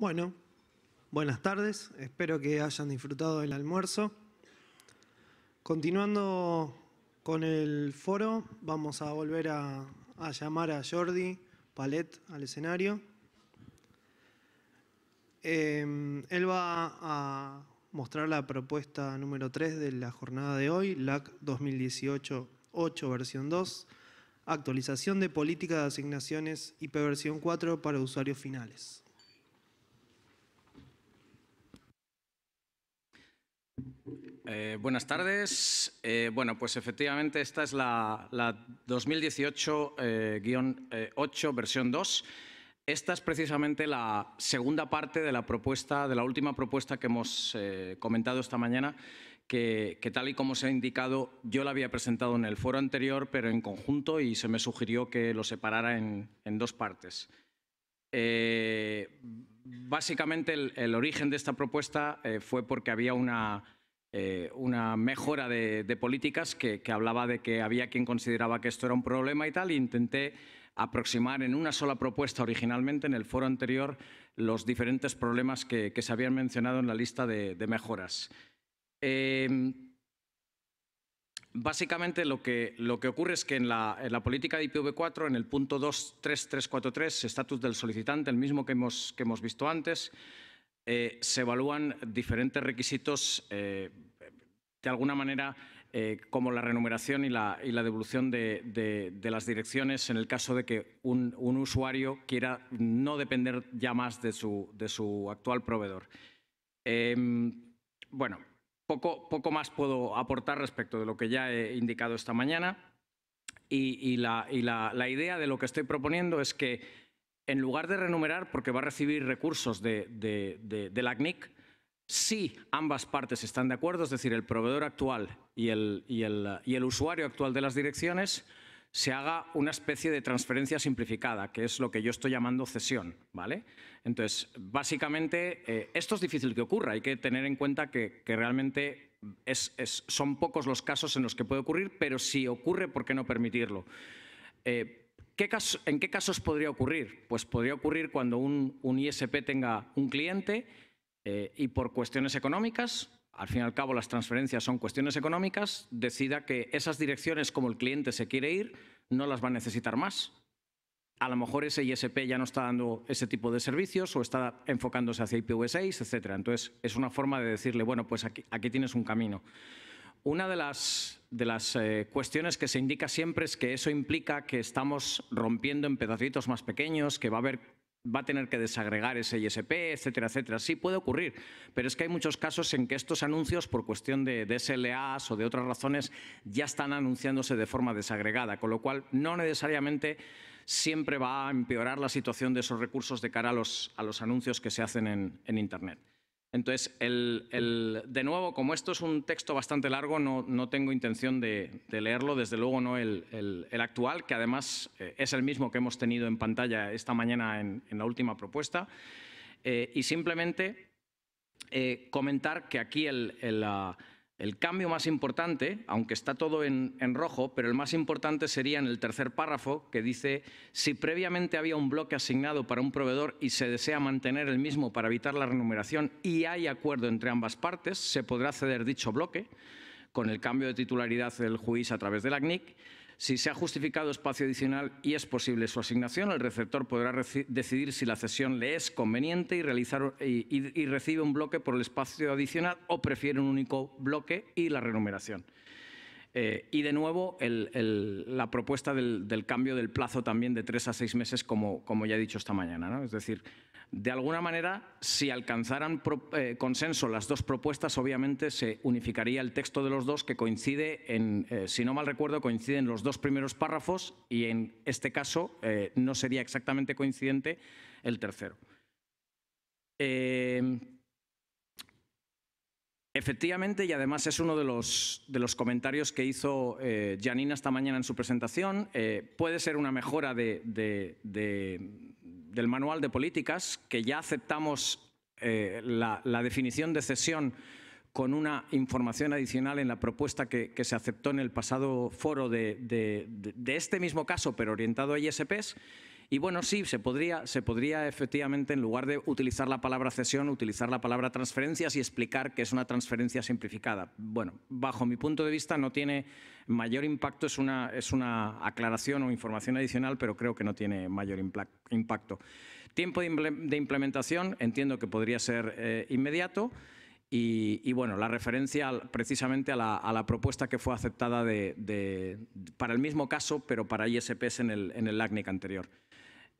Bueno, buenas tardes, espero que hayan disfrutado del almuerzo. Continuando con el foro, vamos a volver a, llamar a Jordi Palet al escenario. Em, él va a mostrar la propuesta número 3 de la jornada de hoy, LAC 2018-8 versión 2, actualización de política de asignaciones IP versión 4 para usuarios finales. Eh, buenas tardes. Eh, bueno, pues efectivamente esta es la, 2018-8, eh, versión 2. Esta es precisamente la segunda parte de la propuesta, de la última propuesta que hemos comentado esta mañana, que, tal y como se ha indicado, yo la había presentado en el foro anterior, pero en conjunto y se me sugirió que lo separara en, dos partes. básicamente el, origen de esta propuesta fue porque había una eh, una mejora de, políticas que, hablaba de que había quien consideraba que esto era un problema y tal. E intenté aproximar en una sola propuesta originalmente en el foro anterior los diferentes problemas que, se habían mencionado en la lista de, mejoras. Em, básicamente lo que, lo que ocurre es que en la, política de IPv4, en el punto 23343, estatus del solicitante, el mismo que hemos, que hemos visto antes, eh, se evalúan diferentes requisitos, eh, de alguna manera, eh, como la remuneración y la, devolución de, las direcciones en el caso de que un, usuario quiera no depender ya más de su, actual proveedor. Em, bueno, poco, más puedo aportar respecto de lo que ya he indicado esta mañana y, la idea de lo que estoy proponiendo es que en lugar de renumerar, porque va a recibir recursos de, de, la CNIC, si ambas partes están de acuerdo, es decir, el proveedor actual y el, y, el, usuario actual de las direcciones, se haga una especie de transferencia simplificada, que es lo que yo estoy llamando cesión. ¿vale? Entonces, básicamente, eh, esto es difícil que ocurra. Hay que tener en cuenta que, realmente es, son pocos los casos en los que puede ocurrir, pero si ocurre, ¿por qué no permitirlo? Eh, ¿En qué casos podría ocurrir? Pues podría ocurrir cuando un, ISP tenga un cliente eh, y por cuestiones económicas, al fin y al cabo las transferencias son cuestiones económicas, decida que esas direcciones como el cliente se quiere ir no las va a necesitar más. A lo mejor ese ISP ya no está dando ese tipo de servicios o está enfocándose hacia IPv6, etc. Entonces es una forma de decirle, bueno, pues aquí, aquí tienes un camino. Una de las, de las eh, cuestiones que se indica siempre es que eso implica que estamos rompiendo en pedacitos más pequeños, que va a haber va a tener que desagregar ese ISP, etcétera, etcétera. Sí puede ocurrir, pero es que hay muchos casos en que estos anuncios, por cuestión de SLAs o de otras razones, ya están anunciándose de forma desagregada, con lo cual no necesariamente siempre va a empeorar la situación de esos recursos de cara a los, a los anuncios que se hacen en Internet. Entonces, de nuevo, como esto es un texto bastante largo, no, tengo intención de, leerlo, desde luego no el, actual, que además eh, es el mismo que hemos tenido en pantalla esta mañana en, la última propuesta, eh, y simplemente eh, comentar que aquí el, el cambio más importante, aunque está todo en, rojo, pero el más importante sería en el tercer párrafo que dice si previamente había un bloque asignado para un proveedor y se desea mantener el mismo para evitar la renumeración y hay acuerdo entre ambas partes, se podrá ceder dicho bloque con el cambio de titularidad del juicio a través del CNIC. Si se ha justificado espacio adicional y es posible su asignación, el receptor podrá decidir si la cesión le es conveniente y, realizar, y, recibe un bloque por el espacio adicional o prefiere un único bloque y la renumeración. Eh, y de nuevo, la propuesta del, cambio del plazo también de tres a seis meses, como, como ya he dicho esta mañana. ¿no? Es decir, de alguna manera, si alcanzaran eh, consenso las dos propuestas, obviamente se unificaría el texto de los dos, que coincide en, eh, si no mal recuerdo, coinciden los dos primeros párrafos y en este caso eh, no sería exactamente coincidente el tercero. efectivamente, y además es uno de los, de los comentarios que hizo Janina esta mañana en su presentación, puede ser una mejora de del manual de políticas, que ya aceptamos eh, la, definición de cesión con una información adicional en la propuesta que, se aceptó en el pasado foro de, de, este mismo caso, pero orientado a ISPs, y bueno, sí, se podría, se podría efectivamente, en lugar de utilizar la palabra cesión, utilizar la palabra transferencias y explicar que es una transferencia simplificada. Bueno, bajo mi punto de vista no tiene mayor impacto, es una, es una aclaración o información adicional, pero creo que no tiene mayor impacto. Tiempo de implementación, entiendo que podría ser eh, inmediato. Y, bueno, la referencia precisamente a la, a la propuesta que fue aceptada de, para el mismo caso, pero para ISPs en el, en el LACNIC anterior.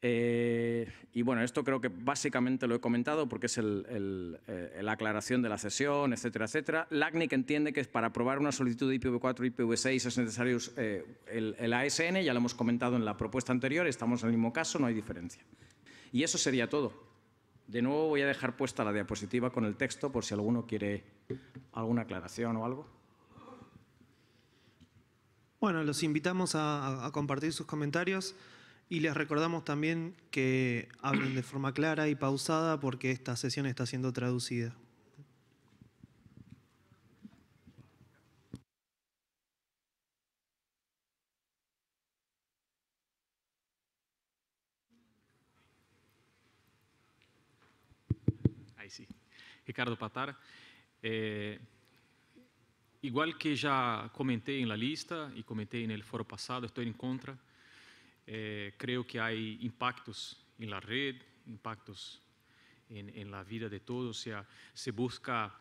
Eh, y bueno, esto creo que básicamente lo he comentado porque es eh, la aclaración de la cesión, etcétera, etcétera. LACNIC entiende que para aprobar una solicitud de IPv4 y IPv6 es necesario eh, el, ASN, ya lo hemos comentado en la propuesta anterior, estamos en el mismo caso, no hay diferencia. Y eso sería todo. De nuevo voy a dejar puesta la diapositiva con el texto por si alguno quiere alguna aclaración o algo. Bueno, los invitamos a compartir sus comentarios. Y les recordamos también que hablen de forma clara y pausada porque esta sesión está siendo traducida. Ahí sí. Ricardo Patar. Eh, igual que ya comenté en la lista y comenté en el foro pasado, estoy en contra eh, creo que hay impactos en la red, impactos en, la vida de todos, o sea, se busca,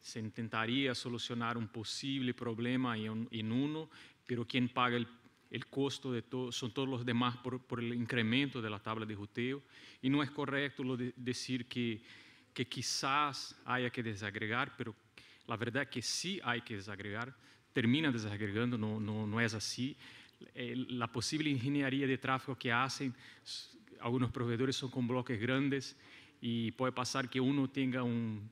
se intentaría solucionar un posible problema en, uno, pero quien paga el, costo de son todos los demás por, el incremento de la tabla de juteo, y no es correcto decir que, que quizás haya que desagregar, pero la verdad es que sí hay que desagregar, termina desagregando, no, no, no es así. Eh, la posible ingeniería de tráfico que hacen. Algunos proveedores son con bloques grandes y puede pasar que uno tenga un,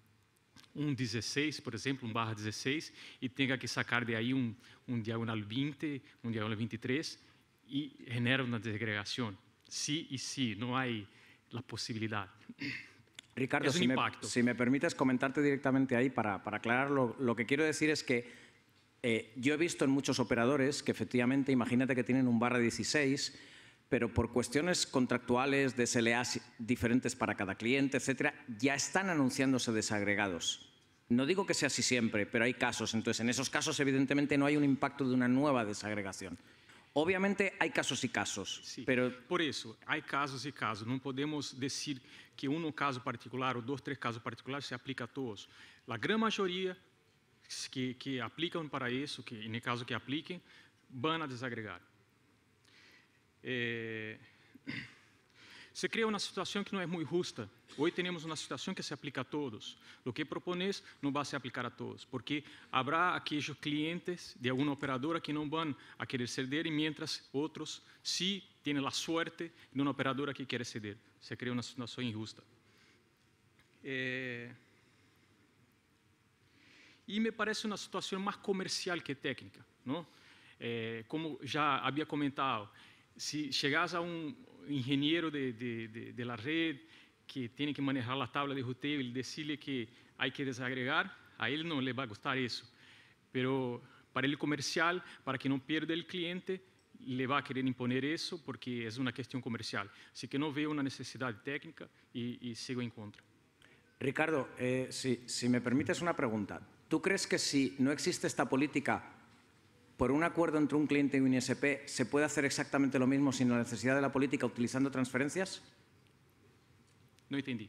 un 16, por ejemplo, un barra 16, y tenga que sacar de ahí un, diagonal 20, un diagonal 23, y genera una desagregación. Sí y sí, no hay la posibilidad. Ricardo, si me, si me, permites comentarte directamente ahí para, para aclarar lo que quiero decir es que eh, yo he visto en muchos operadores que efectivamente, imagínate que tienen un barra 16, pero por cuestiones contractuales, de SLAs diferentes para cada cliente, etcétera, ya están anunciándose desagregados. No digo que sea así siempre, pero hay casos. Entonces, en esos casos, evidentemente, no hay un impacto de una nueva desagregación. Obviamente hay casos y casos, pero... Por eso, hay casos y casos. No podemos decir que uno caso particular o dos, tres casos particulares se aplica a todos. La gran mayoría... que, que aplicam para isso, que, no caso que apliquem, vão desagregar. É... Se cria uma situação que não é muito justa. Hoje temos uma situação que se aplica a todos. O que propones não vai se aplicar a todos, porque haverá aqueles clientes de alguma operadora que não vão a querer ceder, e mientras outros, se têm a sorte de uma operadora que quer ceder. Se cria uma situação injusta. É... E me parece uma situação mais comercial que técnica. Não? É, como já havia comentado, se chegasse a um engenheiro de, de, de, de la rede que tem que manejar a tabla de roteiro e decide que há que desagregar, a ele não lhe vai gostar isso. Pero para ele comercial, para que não perda o cliente, le vai querer imponer isso porque é uma questão comercial. Assim que não vejo uma necessidade técnica e, e sigo em contra. Ricardo, eh, si, si me permites uma pergunta. ¿Tú crees que si no existe esta política, por un acuerdo entre un cliente y un ISP, se puede hacer exactamente lo mismo sin la necesidad de la política utilizando transferencias? No entendí.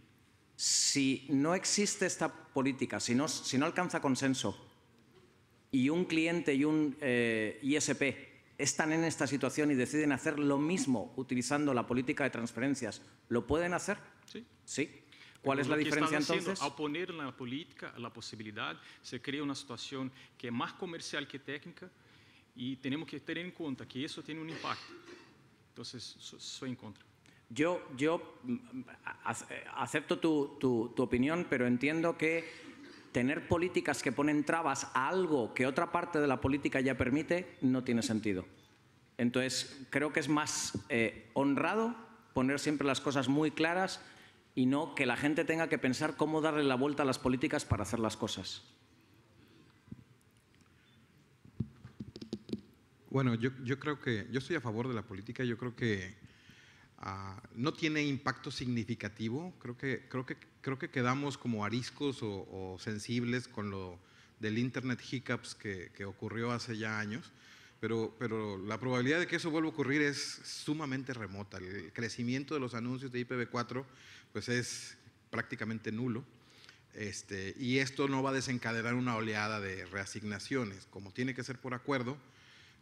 Si no existe esta política, si no, alcanza consenso y un cliente y un eh, ISP están en esta situación y deciden hacer lo mismo utilizando la política de transferencias, ¿lo pueden hacer? Sí. Sí. ¿Cuál es la diferencia entonces? al poner en la política la posibilidad, se crea una situación que es más comercial que técnica y tenemos que tener en cuenta que eso tiene un impacto. Entonces, soy en contra. Yo, yo mm, mm, eh, acepto tu, tu, tu opinión, pero entiendo que tener políticas que ponen trabas a algo que otra parte de la política ya permite no tiene sentido. Entonces, creo que es más eh, honrado poner siempre las cosas muy claras y no que la gente tenga que pensar cómo darle la vuelta a las políticas para hacer las cosas. Bueno, yo, yo creo que yo estoy a favor de la política, yo creo que ah, no tiene impacto significativo, creo que, creo que, creo que quedamos como ariscos o, sensibles con lo del Internet Hiccups que, que ocurrió hace ya años. Pero, pero, la probabilidad de que eso vuelva a ocurrir es sumamente remota. El crecimiento de los anuncios de IPv4 pues es prácticamente nulo. Este, y esto no va a desencadenar una oleada de reasignaciones. Como tiene que ser por acuerdo,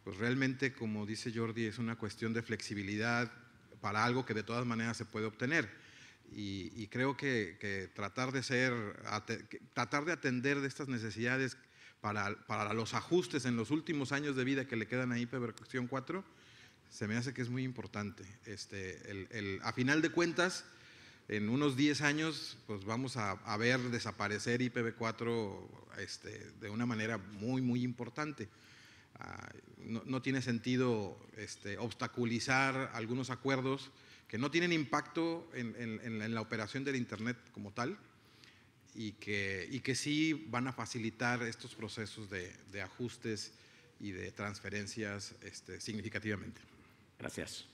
pues realmente, como dice Jordi, es una cuestión de flexibilidad para algo que de todas maneras se puede obtener. Y, creo que, tratar de ser, tratar de atender de estas necesidades para, los ajustes en los últimos años de vida que le quedan a ahí cuestión 4, se me hace que es muy importante. Este, a final de cuentas, en unos 10 años pues vamos a, ver desaparecer IPv4 este, de una manera muy, muy importante. Ah, no, tiene sentido este, obstaculizar algunos acuerdos que no tienen impacto en, la operación del Internet como tal y que, y que sí van a facilitar estos procesos de, ajustes y de transferencias este, significativamente. Gracias.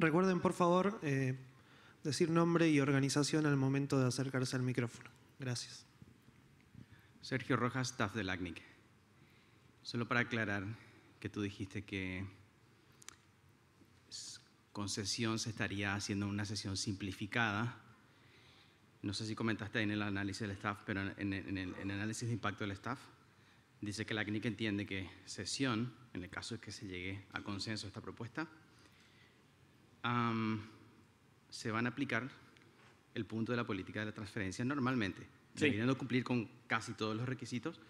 Recuerden, por favor, eh, decir nombre y organización al momento de acercarse al micrófono. Gracias. Sergio Rojas, staff de ACNIC. Solo para aclarar que tú dijiste que con sesión se estaría haciendo una sesión simplificada. No sé si comentaste en el análisis del staff, pero en el, análisis de impacto del staff dice que la entiende que sesión, en el caso de que se llegue a consenso esta propuesta, se van a aplicar el punto de la política de la transferencia normalmente, sí. debiendo cumplir con casi todos los requisitos.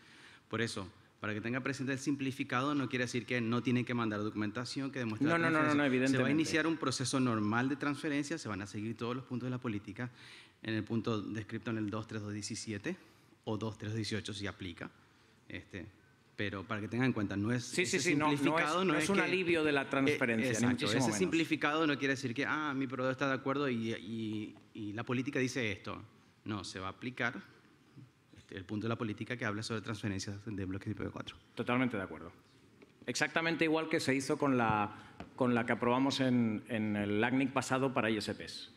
Por eso, para que tenga presente el simplificado, no quiere decir que no tiene que mandar documentación que demuestre no, no, no, no, evidentemente. Se va a iniciar un proceso normal de transferencia, se van a seguir todos los puntos de la política en el punto descrito en el 23217 o 2318 si aplica. Este, pero para que tengan en cuenta, no es simplificado. No, es, un alivio de la transferencia. Eh, ese simplificado no quiere decir que, ah, mi proveedor está de acuerdo y, la política dice esto. No, se va a aplicar este, el punto de la política que habla sobre transferencias de bloques tipo 4 Totalmente de acuerdo. Exactamente igual que se hizo con la, con la que aprobamos en, en el LACNIC pasado para ISPs.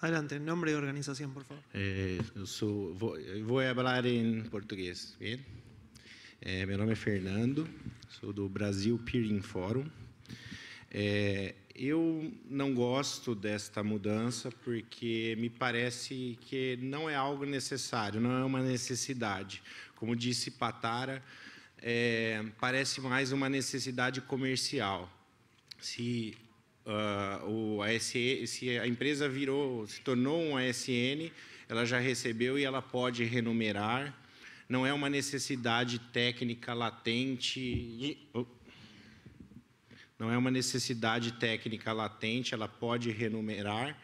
Adelante, nombre y organización, por favor. eu eh, vou, falar eh, em português, eh, meu nome é Fernando, sou do Brasil Peering Forum. eu não gosto desta mudança porque me parece que não é algo necessário, não é uma necessidade. Como disse Patara, parece mais uma necessidade comercial. Se uh, o ASN se a empresa virou, se tornou um ASN, ela já recebeu e ela pode renumerar. Não é uma necessidade técnica latente. E, oh. não é uma necessidade técnica latente, ela pode renumerar.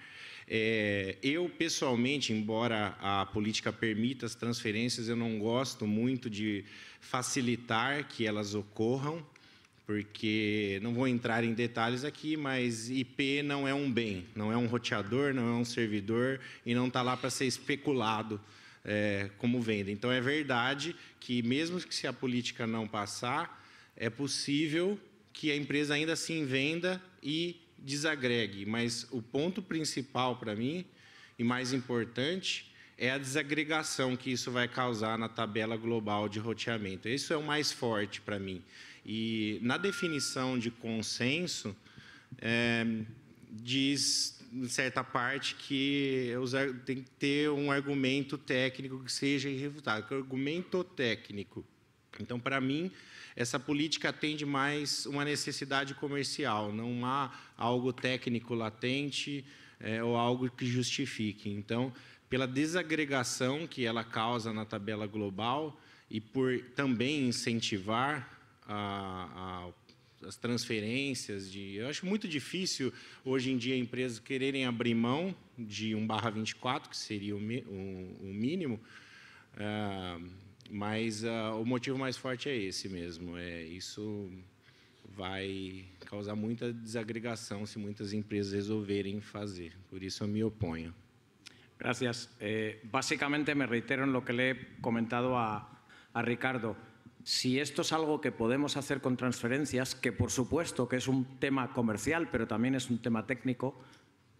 É, eu, pessoalmente, embora a política permita as transferências, eu não gosto muito de facilitar que elas ocorram porque não vou entrar em detalhes aqui, mas IP não é um bem, não é um roteador, não é um servidor e não está lá para ser especulado é, como venda. Então é verdade que mesmo que se a política não passar, é possível que a empresa ainda assim venda e desagregue. Mas o ponto principal para mim e mais importante é a desagregação que isso vai causar na tabela global de roteamento. Isso é o mais forte para mim. E na definição de consenso, é, diz, em certa parte, que é tem que ter um argumento técnico que seja irrefutável, que é argumento técnico. Então, para mim, essa política atende mais uma necessidade comercial, não há algo técnico latente é, ou algo que justifique. Então, pela desagregação que ela causa na tabela global e por também incentivar a, a, as transferências. De, eu acho muito difícil, hoje em dia, empresas quererem abrir mão de 1 barra 24, que seria o, o, o mínimo, ah, mas ah, o motivo mais forte é esse mesmo. É isso vai causar muita desagregação se muitas empresas resolverem fazer. Por isso eu me oponho. Gracias. Eh, básicamente me reitero en lo que le he comentado a, a Ricardo. si esto es algo que podemos hacer con transferencias, que por supuesto que es un tema comercial, pero también es un tema técnico,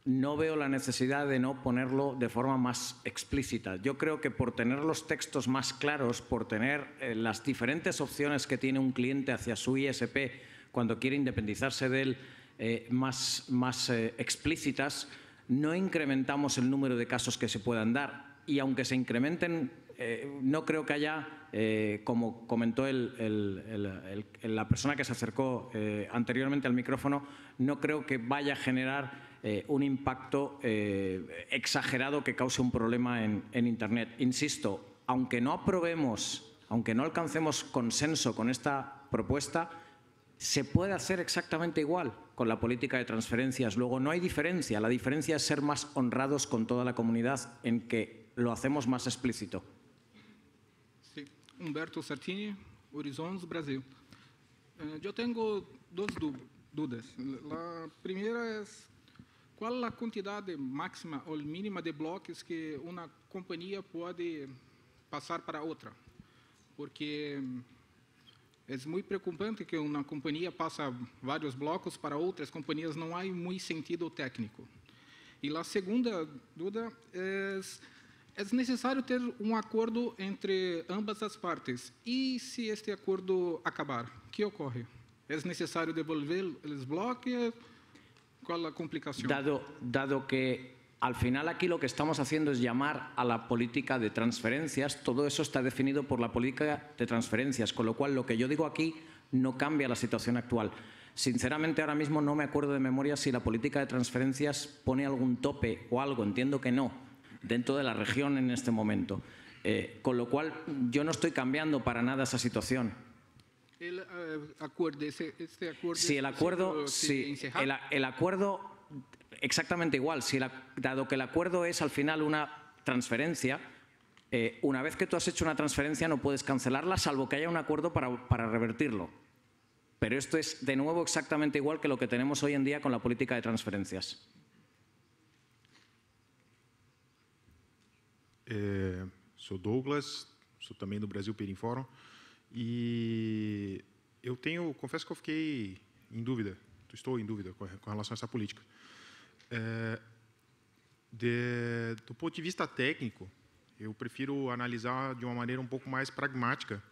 no veo la necesidad de no ponerlo de forma más explícita. Yo creo que por tener los textos más claros, por tener eh, las diferentes opciones que tiene un cliente hacia su ISP cuando quiere independizarse de él eh, más, más eh, explícitas, no incrementamos el número de casos que se puedan dar. Y aunque se incrementen eh, no creo que haya, eh, como comentó la persona que se acercó eh, anteriormente al micrófono, no creo que vaya a generar un impacto exagerado que cause un problema en, en Internet. Insisto, aunque no aprobemos, aunque no alcancemos consenso con esta propuesta, se puede hacer exactamente igual con la política de transferencias. Luego, no hay diferencia. La diferencia es ser más honrados con toda la comunidad en que lo hacemos más explícito. Humberto Sartini, Horizons Brasil. Eh, eu tenho duas dúvidas. A primeira é qual a quantidade máxima ou mínima de blocos que uma companhia pode passar para outra? Porque hum, é muito preocupante que uma companhia passa vários blocos para outras companhias, não há muito sentido técnico. E a segunda dúvida é ¿Es necesario tener un um acuerdo entre ambas las partes. ¿Y e si este acuerdo acabar, ¿qué ocurre? Es necesario devolver el bloques? ¿Cuál la complicación? dado que al final aquí lo que estamos haciendo es llamar a la política de transferencias, todo eso está definido por la política de transferencias, con lo cual lo que yo digo aquí no cambia la situación actual. Sinceramente, ahora mismo no me acuerdo de memoria si la política de transferencias pone algún tope o algo, entiendo que no, dentro de la región en este momento. Eh, con lo cual, yo no estoy cambiando para nada esa situación. El, eh, este acuerdo, este acuerdo, el acuerdo, exactamente igual, dado que el acuerdo es al final una transferencia, eh, una vez que tú has hecho una transferencia no puedes cancelarla salvo que haya un acuerdo para revertirlo. Pero esto es de nuevo exactamente igual que lo que tenemos hoy en día con la política de transferencias. É, sou Douglas, sou também do Brasil Perim Forum E eu tenho, confesso que eu fiquei em dúvida, estou em dúvida com, com relação a essa política. É, de, do ponto de vista técnico, eu prefiro analisar de uma maneira um pouco mais pragmática.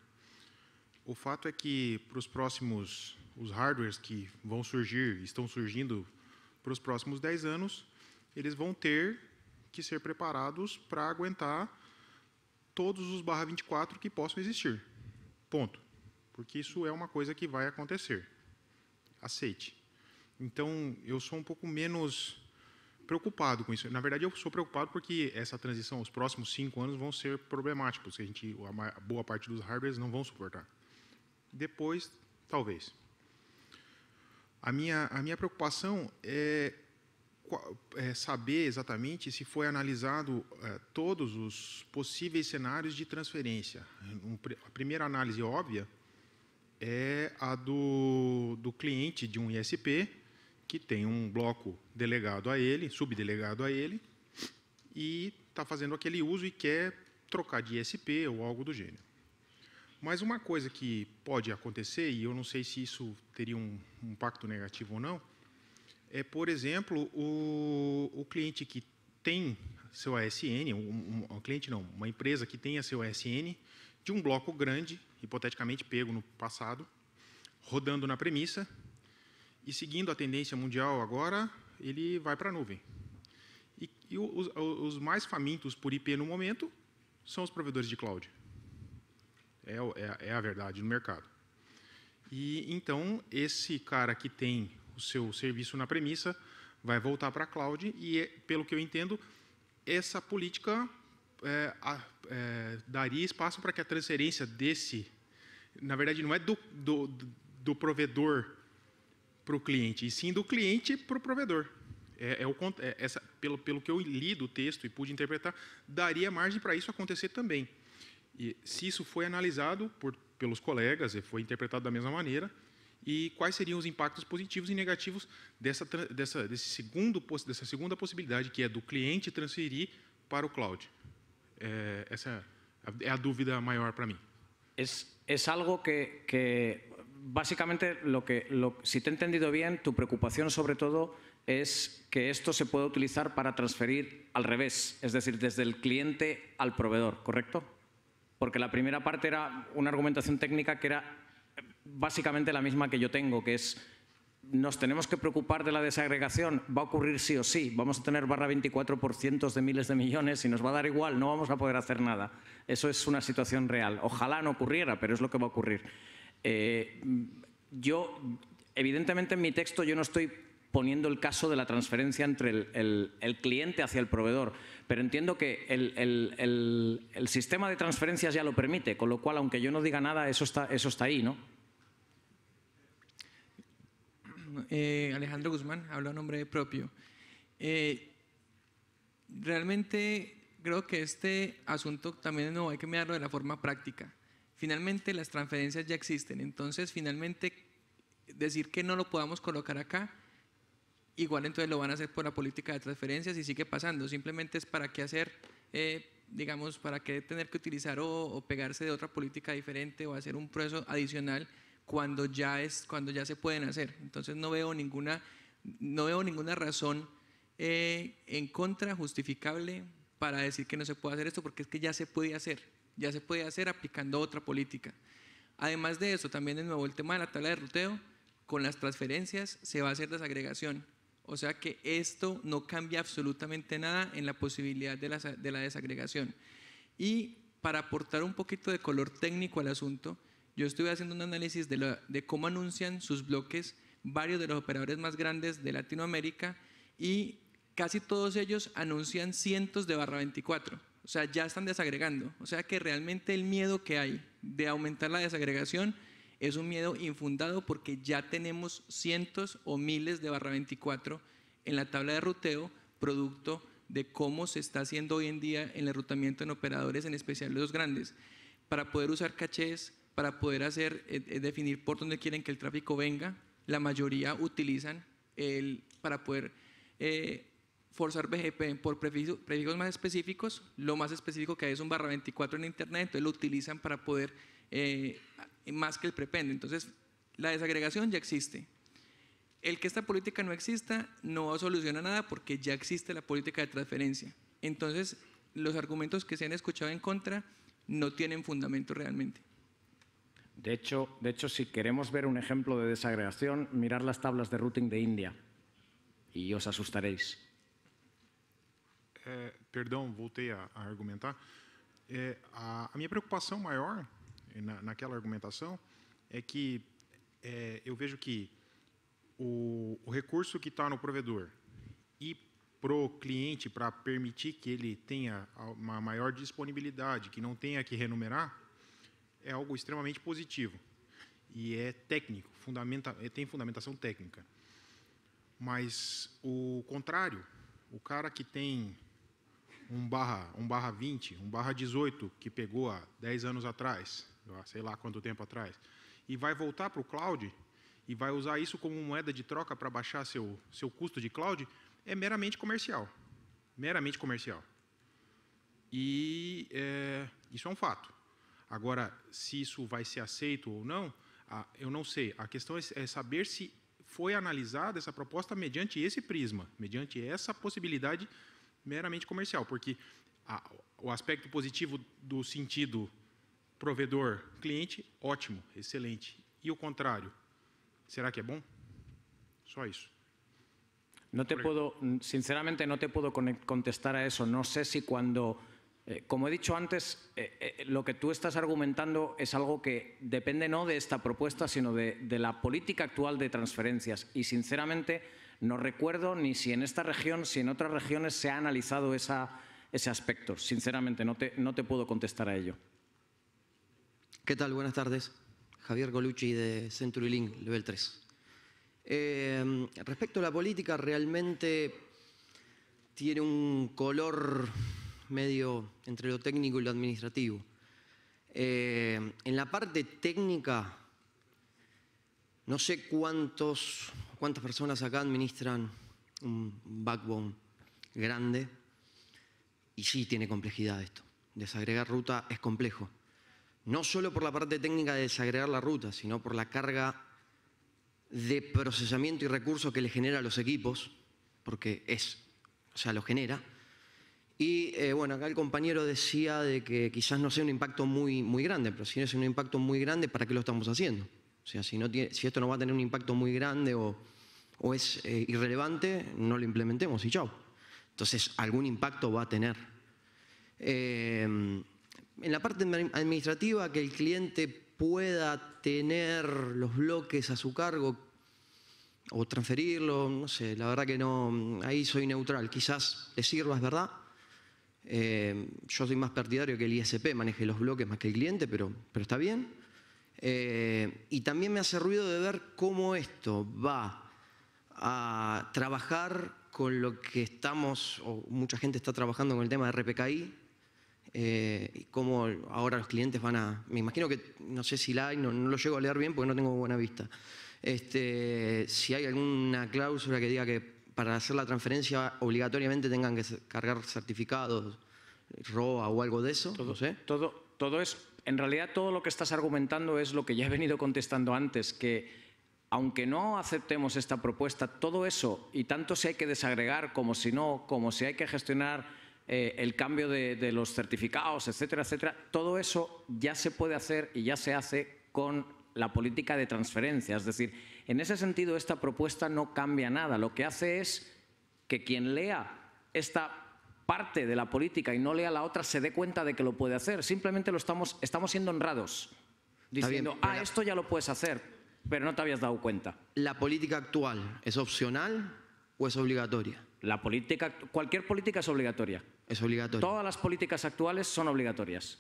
O fato é que para os próximos, os hardwares que vão surgir, estão surgindo para os próximos 10 anos, eles vão ter que ser preparados para aguentar todos os barra 24 que possam existir. Ponto. Porque isso é uma coisa que vai acontecer. Aceite. Então, eu sou um pouco menos preocupado com isso. Na verdade, eu sou preocupado porque essa transição, os próximos cinco anos vão ser problemáticos, que a gente, a boa parte dos hardwares não vão suportar. Depois, talvez. A minha, a minha preocupação é é, saber exatamente se foi analisado é, todos os possíveis cenários de transferência. Um, a primeira análise óbvia é a do, do cliente de um ISP, que tem um bloco delegado a ele, subdelegado a ele, e está fazendo aquele uso e quer trocar de ISP ou algo do gênero. Mas uma coisa que pode acontecer, e eu não sei se isso teria um impacto negativo ou não, é, por exemplo, o, o cliente que tem seu ASN, um, um, um, cliente não, uma empresa que tenha seu ASN, de um bloco grande, hipoteticamente pego no passado, rodando na premissa, e seguindo a tendência mundial agora, ele vai para a nuvem. E, e os, os, mais famintos por IP no momento são os provedores de cloud. É, é, é a verdade no mercado. E então, esse cara que tem o seu serviço na premissa, vai voltar para a cloud e, pelo que eu entendo, essa política é, é, daria espaço para que a transferência desse, na verdade, não é do, do, do provedor para o cliente, e sim do cliente para o provedor. É, é o, é, essa, pelo, pelo que eu li do texto e pude interpretar, daria margem para isso acontecer também. E se isso foi analisado por, pelos colegas e foi interpretado da mesma maneira, ¿Y e cuáles serían los impactos positivos y e negativos dessa, dessa, segundo, segunda posibilidad, que es do cliente transferir para el cloud. Esa es la a dúvida para mí. Es, es algo que, básicamente, lo que, lo, si te he entendido bien, tu preocupación sobre todo es que esto se pueda utilizar para transferir al revés, es decir, desde el cliente al proveedor, ¿correcto? Porque la primera parte era una argumentación técnica que era básicamente la misma que yo tengo, que es nos tenemos que preocupar de la desagregación, va a ocurrir sí o sí, vamos a tener barra 24% de miles de millones y nos va a dar igual, no vamos a poder hacer nada. Eso es una situación real. Ojalá no ocurriera, pero es lo que va a ocurrir. Eh, yo, evidentemente en mi texto yo no estoy poniendo el caso de la transferencia entre el, cliente hacia el proveedor, pero entiendo que el, el, sistema de transferencias ya lo permite, con lo cual, aunque yo no diga nada, eso está, eso está ahí, ¿no? Eh, Alejandro Guzmán, hablo a nombre propio. Eh, realmente creo que este asunto también no hay que mirarlo de la forma práctica. Finalmente las transferencias ya existen, entonces finalmente decir que no lo podamos colocar acá, igual entonces lo van a hacer por la política de transferencias y sigue pasando, simplemente es para qué hacer, eh, digamos, para qué tener que utilizar o pegarse de otra política diferente o hacer un proceso adicional cuando ya, es, cuando ya se pueden hacer. Entonces no veo ninguna, no veo ninguna razón eh, en contra justificable para decir que no se puede hacer esto, porque es que ya se puede hacer, ya se puede hacer aplicando otra política. Además de eso, también de nuevo el tema de la tabla de ruteo, con las transferencias se va a hacer desagregación. O sea que esto no cambia absolutamente nada en la posibilidad de la, de la desagregación. Y para aportar un poquito de color técnico al asunto, yo estuve haciendo un análisis de, cómo anuncian sus bloques varios de los operadores más grandes de Latinoamérica y casi todos ellos anuncian cientos de barra 24. O sea, ya están desagregando. O sea que realmente el miedo que hay de aumentar la desagregación es un miedo infundado porque ya tenemos cientos o miles de barra 24 en la tabla de ruteo, producto de cómo se está haciendo hoy en día el enrutamiento en operadores, en especial los grandes. Para poder usar cachés, para poder hacer, eh, eh, definir por dónde quieren que el tráfico venga. La mayoría utilizan el, para poder eh, forzar BGP por prefijos más específicos. Lo más específico que hay es un barra 24 en Internet, entonces lo utilizan para poder, más que el prependo, Entonces, la desagregación ya existe. El que esta política no exista no soluciona nada porque ya existe la política de transferencia. Entonces, los argumentos que se han escuchado en contra no tienen fundamento realmente. De hecho, de hecho, si queremos ver un ejemplo de desagregación, mirar las tablas de routing de India y os asustaréis. É, eh, perdão, voltei a, a argumentar. É, a, a, minha preocupação maior na, naquela argumentação é que é, eu vejo que o, o recurso que está no provedor e para o cliente, para permitir que ele tenha uma maior disponibilidade, que não tenha que renumerar, é algo extremamente positivo e é técnico, fundamenta, é, tem fundamentação técnica. Mas o contrário, o cara que tem um barra, um barra 20, um barra 18, que pegou há 10 anos atrás, sei lá quanto tempo atrás, e vai voltar para o cloud e vai usar isso como moeda de troca para baixar seu, seu custo de cloud, é meramente comercial. Meramente comercial. E é, isso é um fato. Agora, se isso vai ser aceito ou não, eu não sei. A questão é, é saber se foi analisada essa proposta mediante esse prisma, mediante essa possibilidade meramente comercial, porque a, o aspecto positivo do sentido provedor-cliente, ótimo, excelente. E o contrário, será que é bom? Só isso. Não te puedo, sinceramente não te puedo contestar a isso não sei se cuando Eh, como he dicho antes, eh, eh, lo que tú estás argumentando es algo que depende no de esta propuesta, sino de, la política actual de transferencias. Y sinceramente no recuerdo ni si en esta región, si en otras regiones se ha analizado ese aspecto. Sinceramente no te, no te puedo contestar a ello. ¿Qué tal? Buenas tardes. Javier Golucci, de CenturyLink, Level 3. respecto a la política, realmente tiene un color medio entre lo técnico y lo administrativo. Eh, en la parte técnica, no sé cuántos, cuántas personas acá administran un backbone grande y sí tiene complejidad esto. Desagregar ruta es complejo. No solo por la parte técnica de desagregar la ruta, sino por la carga de procesamiento y recursos que le genera a los equipos, porque es, o sea, lo genera, y eh, bueno, acá el compañero decía de que quizás no sea un impacto muy, muy grande, pero si no es un impacto muy grande, ¿para qué lo estamos haciendo? O sea, si, esto no va a tener un impacto muy grande o, es eh, irrelevante, no lo implementemos y chao. Entonces, algún impacto va a tener. Em, en la parte administrativa, que el cliente pueda tener los bloques a su cargo o transferirlo, no sé, la verdad que no, ahí soy neutral. Quizás le sirva, es verdad, eh, yo soy más partidario que el ISP, maneje los bloques más que el cliente, pero, pero está bien. Eh, y también me hace ruido de ver cómo esto va a trabajar con lo que estamos, o mucha gente está trabajando con el tema de RPKI, eh, y cómo ahora los clientes van a... Me imagino que, no sé si la no, lo llego a leer bien porque no tengo buena vista. Este, si hay alguna cláusula que diga que para hacer la transferencia obligatoriamente tengan que cargar certificados, ROA o algo de eso? Todo, es, en realidad todo lo que estás argumentando es lo que ya he venido contestando antes, que aunque no aceptemos esta propuesta, todo eso y tanto si hay que desagregar como si no, como si hay que gestionar eh, el cambio de, de, los certificados, etcétera, etcétera, todo eso ya se puede hacer y ya se hace con la política de transferencia. Es decir, en ese sentido, esta propuesta no cambia nada. Lo que hace es que quien lea esta parte de la política y no lea la otra se dé cuenta de que lo puede hacer. Simplemente lo estamos, estamos siendo honrados, diciendo, ah, esto ya lo puedes hacer, pero no te habías dado cuenta. ¿La política actual es opcional o es obligatoria? La política, cualquier política es obligatoria. Es obligatoria. Todas las políticas actuales son obligatorias.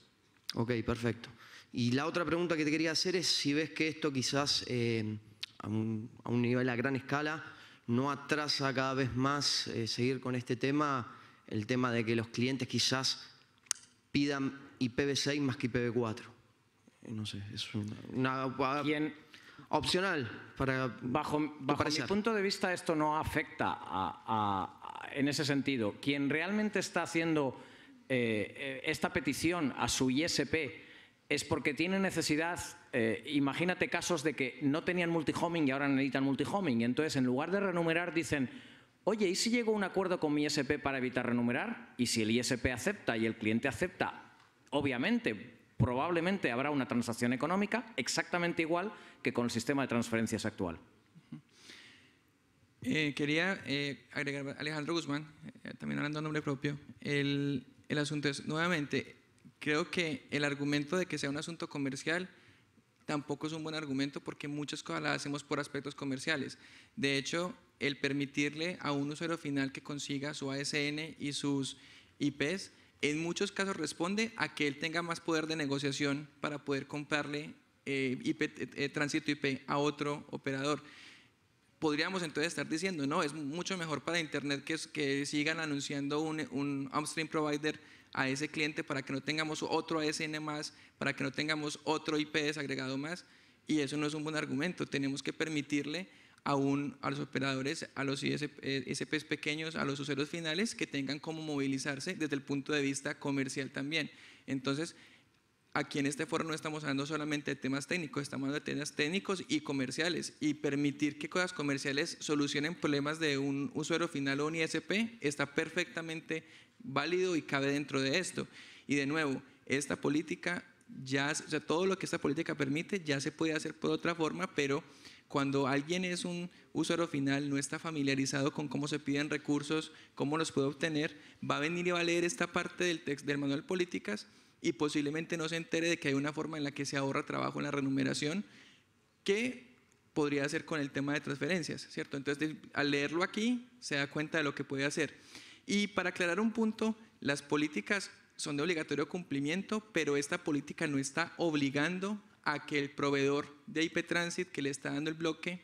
Ok, perfecto. Y la otra pregunta que te quería hacer es si ves que esto quizás... Eh, a un, nivel a gran escala, no atrasa cada vez más eh, seguir con este tema, el tema de que los clientes quizás pidan IPv6 más que IPv4. Eh, no sé, es una, una opcional para bajo, bajo mi punto de vista esto no afecta en ese sentido. Quien realmente está haciendo eh, esta petición a su ISP es porque tiene necesidad, eh, imagínate casos de que no tenían multihoming y ahora necesitan multihoming. Entonces, en lugar de renumerar, dicen, oye, ¿y si llego un acuerdo con mi ISP para evitar renumerar? Y si el ISP acepta y el cliente acepta, obviamente, probablemente habrá una transacción económica exactamente igual que con el sistema de transferencias actual. Eh, quería eh, agregar Alejandro Guzmán, también hablando a nombre propio, el asunto es, nuevamente, Creo que el argumento de que sea un asunto comercial tampoco es un buen argumento porque muchas cosas las hacemos por aspectos comerciales. De hecho, el permitirle a un usuario final que consiga su ASN y sus IPs, en muchos casos responde a que él tenga más poder de negociación para poder comprarle eh, IP, eh, eh, tránsito IP a otro operador. Podríamos entonces estar diciendo, no, es mucho mejor para Internet que, que sigan anunciando un, un upstream provider a ese cliente para que no tengamos otro ASN más, para que no tengamos otro IP desagregado más. Y eso no es un buen argumento. Tenemos que permitirle a, a los operadores, a los ISPs eh, pequeños, a los usuarios finales que tengan cómo movilizarse desde el punto de vista comercial también. Entonces, aquí en este foro no estamos hablando solamente de temas técnicos, estamos hablando de temas técnicos y comerciales y permitir que cosas comerciales solucionen problemas de un usuario final o un ISP está perfectamente válido y cabe dentro de esto. Y de nuevo, esta política ya, o sea, todo lo que esta política permite ya se puede hacer por otra forma, pero cuando alguien es un usuario final, no está familiarizado con cómo se piden recursos, cómo los puede obtener, va a venir y va a leer esta parte del, texto, del manual políticas y posiblemente no se entere de que hay una forma en la que se ahorra trabajo en la remuneración que podría hacer con el tema de transferencias, ¿cierto? Entonces, al leerlo aquí, se da cuenta de lo que puede hacer. Y para aclarar un punto, las políticas son de obligatorio cumplimiento, pero esta política no está obligando a que el proveedor de IP Transit que le está dando el bloque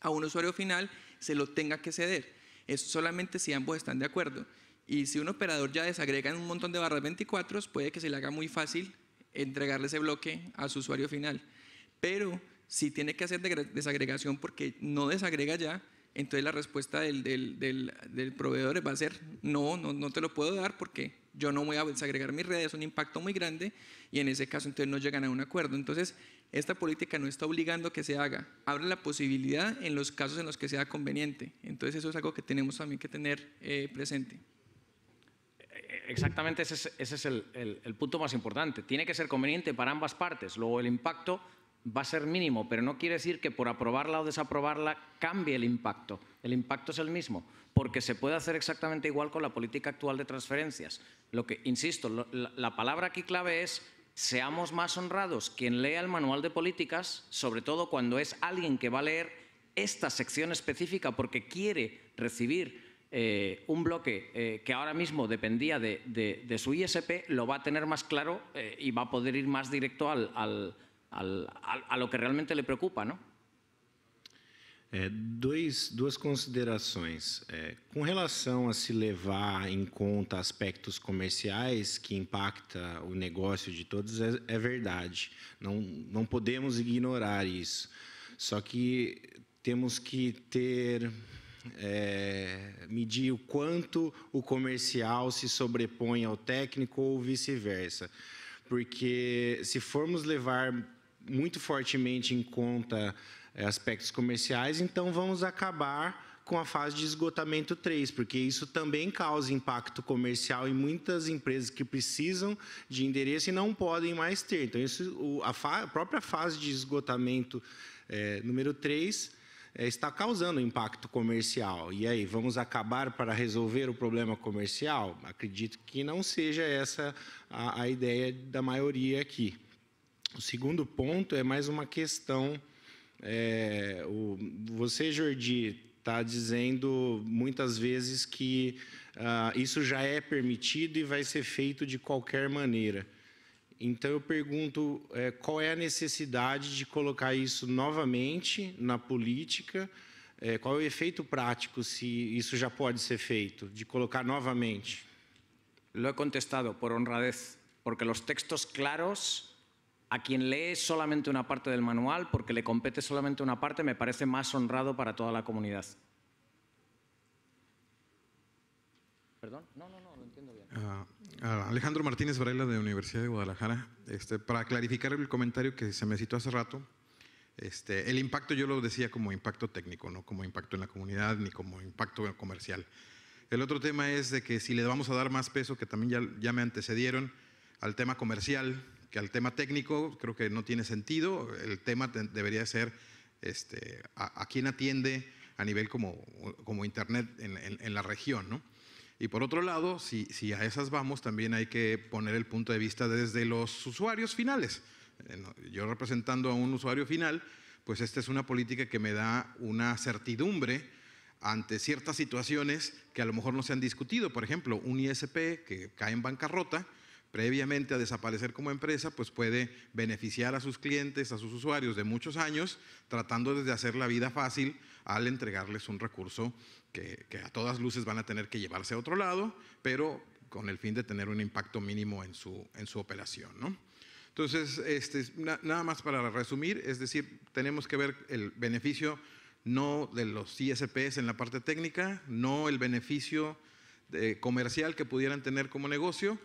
a un usuario final se lo tenga que ceder. Es solamente si ambos están de acuerdo. Y si un operador ya desagrega en un montón de barras 24, puede que se le haga muy fácil entregarle ese bloque a su usuario final. Pero si tiene que hacer desagregación porque no desagrega ya, entonces la respuesta del, proveedor va a ser, no, no, te lo puedo dar porque yo no voy a desagregar mis redes, es un impacto muy grande y en ese caso entonces no llegan a un acuerdo. Entonces, esta política no está obligando que se haga, abre la posibilidad en los casos en los que sea conveniente. Entonces, eso es algo que tenemos también que tener eh, presente exactamente ese es, el, punto más importante. Tiene que ser conveniente para ambas partes. Luego el impacto va a ser mínimo, pero no quiere decir que por aprobarla o desaprobarla cambie el impacto. El impacto es el mismo, porque se puede hacer exactamente igual con la política actual de transferencias. Lo que, insisto, la, la palabra aquí clave es seamos más honrados. Quien lea el manual de políticas, sobre todo cuando es alguien que va a leer esta sección específica porque quiere recibir eh, un bloque eh, que ahora mismo dependía de, de, de, su ISP lo va a tener más claro eh, y va a poder ir más directo al, al, al, a lo que realmente le preocupa, ¿no? Eh, dois, duas considerações. Eh, com relação a se levar em conta aspectos comerciais que impacta o negócio de todos, é, é verdade. Não, não podemos ignorar isso. Só que temos que ter é, medir o quanto o comercial se sobrepõe ao técnico ou vice-versa. Porque se formos levar muito fortemente em conta é, aspectos comerciais, então vamos acabar com a fase de esgotamento 3, porque isso também causa impacto comercial em muitas empresas que precisam de endereço e não podem mais ter. Então, isso, a, a própria fase de esgotamento é, número 3 é, está causando impacto comercial. E aí, vamos acabar para resolver o problema comercial? Acredito que não seja essa a, a ideia da maioria aqui. O segundo ponto é mais uma questão. É, o, você, Jordi, está dizendo muitas vezes que ah, isso já é permitido e vai ser feito de qualquer maneira. Então eu pergunto é, qual é a necessidade de colocar isso novamente na política, é, qual é o efeito prático se isso já pode ser feito, de colocar novamente. Lo he contestado por honradez, porque los textos claros a quien lee solamente una parte del manual, porque le compete solamente una parte, me parece más honrado para toda la comunidad. Perdón, no, no, no, lo entiendo bien. Uh... Alejandro Martínez Varela de la Universidad de Guadalajara. Este, para clarificar el comentario que se me citó hace rato, este, el impacto yo lo decía como impacto técnico, no como impacto en la comunidad ni como impacto comercial. El otro tema es de que si le vamos a dar más peso, que también ya, ya me antecedieron, al tema comercial que al tema técnico, creo que no tiene sentido. El tema debería ser este, a, quién atiende a nivel como, como Internet en, en la región, ¿no? Y por otro lado, si, a esas vamos, también hay que poner el punto de vista desde los usuarios finales. Eh, yo representando a un usuario final, pues esta es una política que me da una certidumbre ante ciertas situaciones que a lo mejor no se han discutido. Por ejemplo, un ISP que cae en bancarrota, previamente a desaparecer como empresa, pues puede beneficiar a sus clientes, a sus usuarios de muchos años, tratando de hacer la vida fácil al entregarles un recurso que, a todas luces van a tener que llevarse a otro lado, pero con el fin de tener un impacto mínimo en su, en su operación. ¿no? Entonces, este, nada más para resumir, es decir, tenemos que ver el beneficio no de los ISPs en la parte técnica, no el beneficio de, eh, comercial que pudieran tener como negocio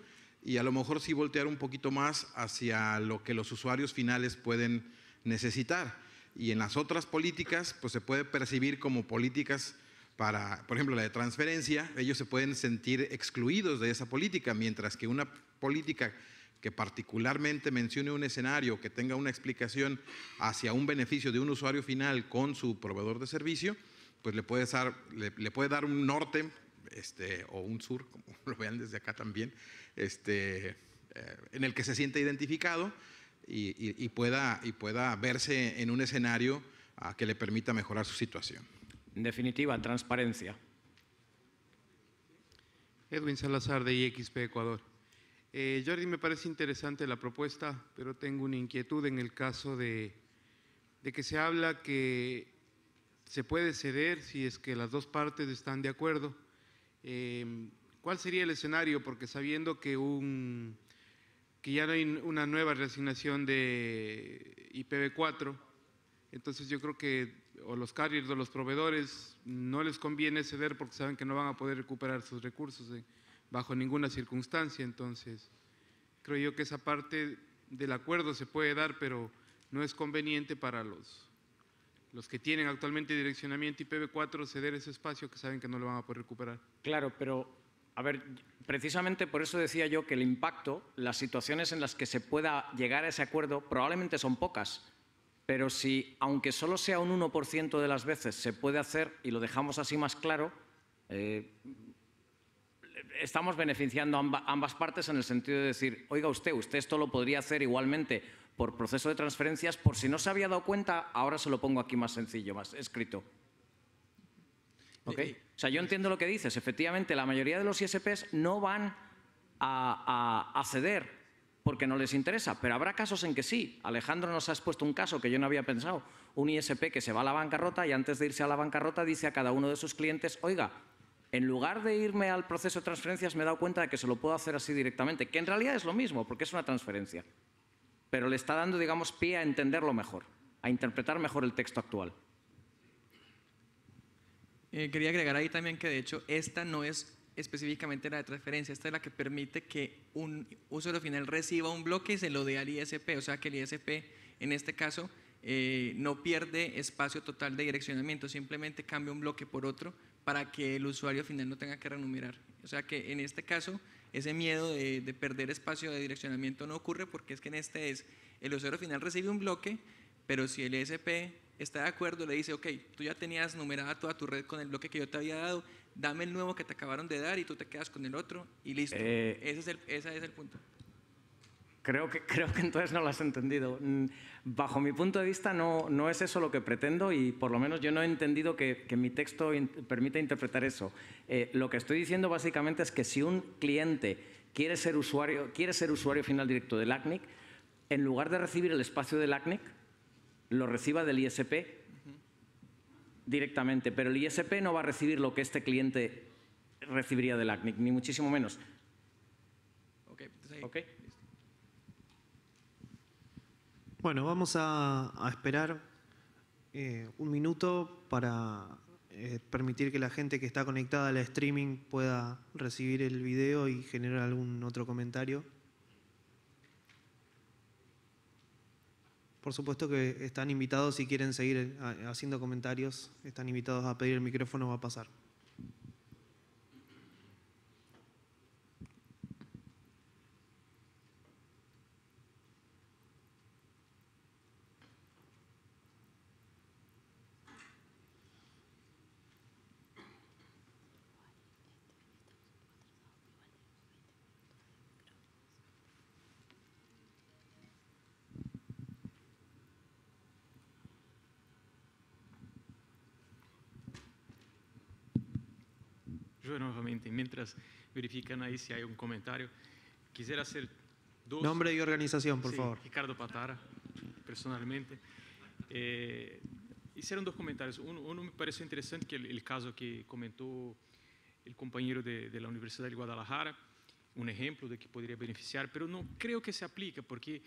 y a lo mejor sí voltear un poquito más hacia lo que los usuarios finales pueden necesitar. Y en las otras políticas, pues se puede percibir como políticas para, por ejemplo, la de transferencia, ellos se pueden sentir excluidos de esa política, mientras que una política que particularmente mencione un escenario, que tenga una explicación hacia un beneficio de un usuario final con su proveedor de servicio, pues le puede dar, un norte este, o un sur, como lo vean desde acá también, este, eh, en el que se siente identificado y, pueda, verse en un escenario ah, que le permita mejorar su situación. En definitiva, transparencia. Edwin Salazar de IXP Ecuador. Eh, Jordi, me parece interesante la propuesta, pero tengo una inquietud en el caso de, que se habla que se puede ceder si es que las dos partes están de acuerdo. Eh, ¿Cuál sería el escenario? Porque sabiendo que, un, que ya no hay una nueva reasignación de IPv4, entonces yo creo que o los carriers o los proveedores no les conviene ceder porque saben que no van a poder recuperar sus recursos eh, bajo ninguna circunstancia. Entonces, creo yo que esa parte del acuerdo se puede dar, pero no es conveniente para los, los que tienen actualmente direccionamiento IPv4 ceder ese espacio que saben que no lo van a poder recuperar. Claro, pero a ver, precisamente por eso decía yo que el impacto, las situaciones en las que se pueda llegar a ese acuerdo, probablemente son pocas pero si, aunque solo sea un 1% de las veces, se puede hacer y lo dejamos así más claro, eh, estamos beneficiando a ambas partes en el sentido de decir, oiga usted, usted esto lo podría hacer igualmente por proceso de transferencias, por si no se había dado cuenta, ahora se lo pongo aquí más sencillo, más escrito. Okay. O sea, yo entiendo lo que dices. Efectivamente, la mayoría de los ISPs no van a acceder porque no les interesa, pero habrá casos en que sí. Alejandro nos ha expuesto un caso que yo no había pensado, un ISP que se va a la bancarrota y antes de irse a la bancarrota dice a cada uno de sus clientes, oiga, en lugar de irme al proceso de transferencias me he dado cuenta de que se lo puedo hacer así directamente, que en realidad es lo mismo, porque es una transferencia, pero le está dando, digamos, pie a entenderlo mejor, a interpretar mejor el texto actual. Eh, quería agregar ahí también que de hecho esta no es específicamente la de transferencia, esta es la que permite que un usuario final reciba un bloque y se lo dé al ISP, o sea que el ISP en este caso eh, no pierde espacio total de direccionamiento, simplemente cambia un bloque por otro para que el usuario final no tenga que renumerar. O sea que en este caso ese miedo de, de perder espacio de direccionamiento no ocurre porque es que en este es el usuario final recibe un bloque, pero si el ISP está de acuerdo, le dice, ok, tú ya tenías numerada toda tu red con el bloque que yo te había dado, dame el nuevo que te acabaron de dar y tú te quedas con el otro y listo. Eh, ese, es el, punto. Creo que, creo que entonces no lo has entendido. Mm, bajo mi punto de vista no, no es eso lo que pretendo y por lo menos yo no he entendido que, mi texto permita interpretar eso. Eh, lo que estoy diciendo básicamente es que si un cliente quiere ser usuario, quiere ser usuario final directo del ACNIC, en lugar de recibir el espacio del ACNIC, lo reciba del ISP directamente, pero el ISP no va a recibir lo que este cliente recibiría del ACNIC, ni muchísimo menos. Pues bueno, vamos a, esperar eh, un minuto para eh, permitir que la gente que está conectada al streaming pueda recibir el video y generar algún otro comentario. Por supuesto que están invitados, si quieren seguir eh, haciendo comentarios, están invitados a pedir el micrófono, va a pasar. mientras verifican ahí si hay un comentario. Quisiera hacer dos... Nombre y organización, por favor. Ricardo Patara, personalmente. Eh, hicieron dos comentarios. Uno, me parece interesante, que el, caso que comentó el compañero de, la Universidad de Guadalajara, un ejemplo de que podría beneficiar, pero no creo que se aplique, porque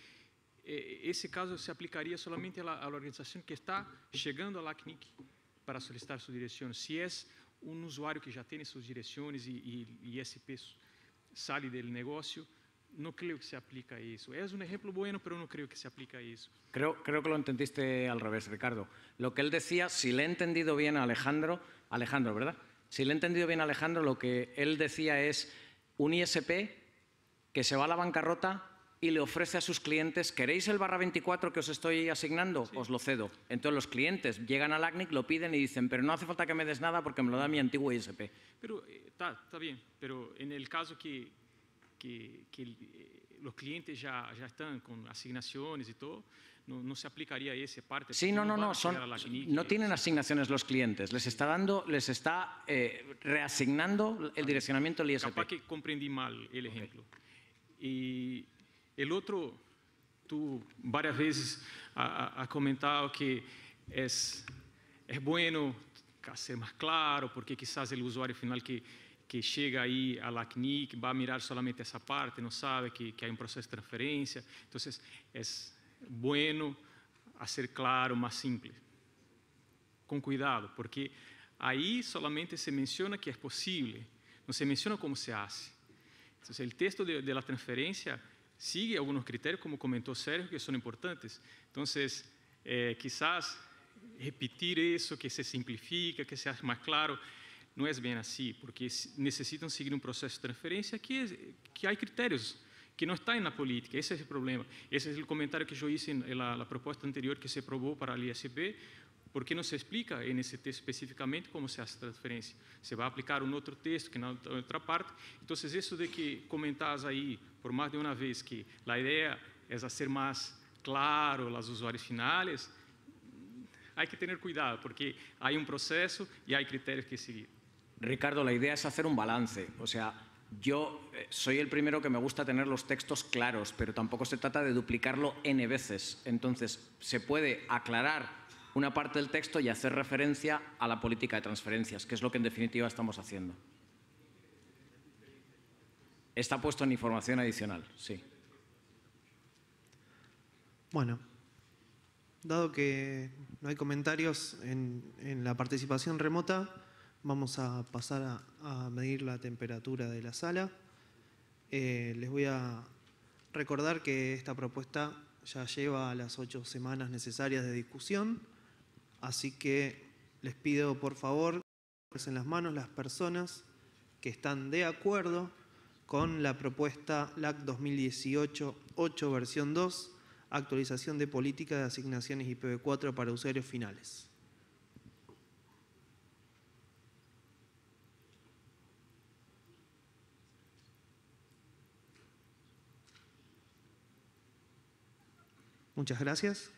eh, ese caso se aplicaría solamente a la, a la organización que está llegando a la CNIC para solicitar su dirección. Si es un usuario que ya tiene sus direcciones y y sale sale del negocio, no creo que se aplique a eso. Es un ejemplo bueno, pero no creo que se aplique a eso. Creo, creo que lo entendiste al revés, Ricardo. Lo que él decía, si le he entendido bien Alejandro, Alejandro, ¿verdad? Si le he entendido bien a Alejandro, lo que él decía es un ISP que se va a la bancarrota y le ofrece a sus clientes, ¿queréis el barra 24 que os estoy asignando? Os lo cedo. Entonces los clientes llegan al ACNIC, lo piden y dicen, pero no hace falta que me des nada porque me lo da mi antiguo ISP. Pero está, eh, bien, pero en el caso que, que, eh, los clientes ya, ya están con asignaciones y todo, no, no, se aplicaría esa parte. Sí, no, no, no, son, no eh, tienen asignaciones los clientes, les está dando, les está reasignando el ah, direccionamiento del ISP. Capaz que comprendí mal el ejemplo. Y O outro, tu várias vezes a, a comentado que é é bueno ser mais claro, porque quizás o usuário final que que chega aí a LACNIC, vai mirar solamente essa parte, não sabe que, que há um processo de transferência. Então, é bueno ser claro, mais simples. Com cuidado, porque aí solamente se menciona que é possível, não se menciona como se hace. Então, o texto de, de la transferência sigue algunos criterios, como comentó Sergio, que son importantes. Entonces, eh, quizás repetir eso, que se simplifica, que se hace más claro, no es bien así, porque necesitan seguir un proceso de transferencia que, que hay criterios, que no está en la política, ese es el problema. Ese es el comentario que yo hice en la, la propuesta anterior que se aprobó para el ISB, ¿Por qué no se explica en ese texto específicamente cómo se hace la transferencia? Se va a aplicar un otro texto que en otra parte. Entonces, eso de que comentas ahí, por más de una vez que la idea es hacer más claro los usuarios finales, hay que tener cuidado porque hay un proceso y hay criterios que seguir. Ricardo, la idea es hacer un balance. O sea, yo eh, soy el primero que me gusta tener los textos claros, pero tampoco se trata de duplicarlo n veces. Entonces, se puede aclarar una parte del texto y hacer referencia a la política de transferencias, que es lo que en definitiva estamos haciendo. Está puesto en información adicional, sí. Bueno, dado que no hay comentarios en, la participación remota, vamos a pasar a, medir la temperatura de la sala. Eh, les voy a recordar que esta propuesta ya lleva las ocho semanas necesarias de discusión. Así que les pido por favor que en las manos las personas que están de acuerdo con la propuesta LAC 2018-8 versión 2, actualización de política de asignaciones IPv4 para usuarios finales. Muchas gracias.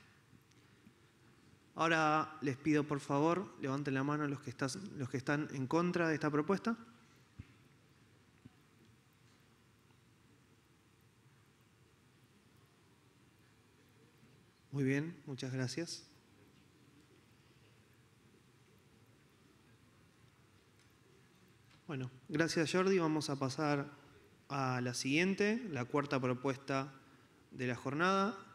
Ahora les pido por favor, levanten la mano los que, los que están en contra de esta propuesta. Muy bien, muchas gracias. Bueno, gracias Jordi. Vamos a pasar a la siguiente, la cuarta propuesta de la jornada,